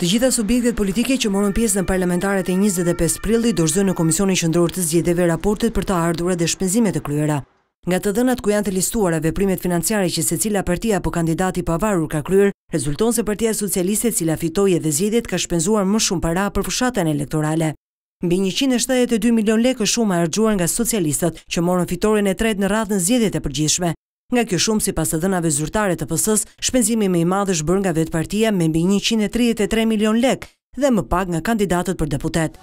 Të gjitha subjektet politike që morën pjesë në parlamentarët e 25 prilli dorëzën në Komisionin Qendror të Zgjedhjeve raportet për të ardhurat dhe shpenzimet e kryera. Nga të dhënat ku janë të listuara veprimet financiare që secila partia apo kandidati pavarur ka kryer, rezulton se Partia Socialiste, e cila fitoi edhe zgjedhjet, ka shpenzuar më shumë para për fushatën elektorale. Mbi 172 milion lekë shumë e harxuar nga socialistët që morën fitoren e tretë në radhën zjedit e përgjithshme. Nga kjo shumë, si pas të dënave zyrtare të pësës, shpenzimi me i madhë shbër nga vetë partia me mbi 133 milion lek dhe më pak nga kandidatët për deputet.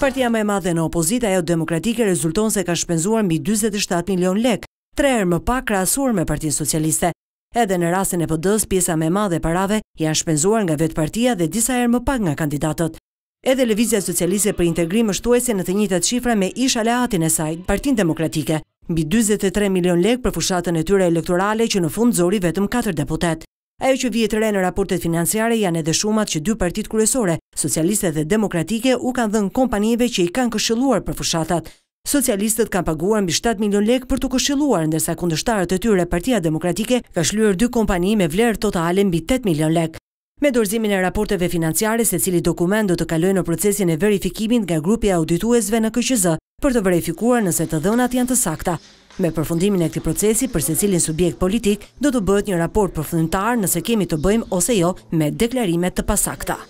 Partia me madhe në opozita e o demokratike rezulton se ka shpenzuar mbi 27 milion lek, tre erë më pak krasur me partinë socialiste. Edhe në rasin e pëdës, pjesa me madhe parave janë shpenzuar nga vetë partia dhe disa erë më pak nga kandidatët. Edhe Levizja Socialiste për integrim është tuese në të njitët shifra me ish aleatin e saj, partinë demokratike mbi 23 milion lek për fushatën e tyre elektorale që në fund zori vetëm 4 deputet. Ajo që vjetë re në raportet financiare janë edhe shumat që dy partit kërësore, socialiste dhe demokratike, u kanë dhënë kompanjeve që i kanë këshëluar për fushatat. Socialistët kanë paguar mbi 7 milion lek për të këshëluar, ndërsa kundështarët e tyre partia demokratike ka shluar dy kompani me vlerë totale mbi 8 milion lek. Me dorzimin e raporteve financiare se cili dokument do të kaloj në procesin e verifikimin nga grupi audituesve në këqëzë, për të verifikuar nëse të dhënat janë të sakta. Me përfundimin e këti procesi për se cilin subjekt politik, do të bëhet një raport përfundimtar nëse kemi të bëjmë ose jo me deklarimet të pasakta.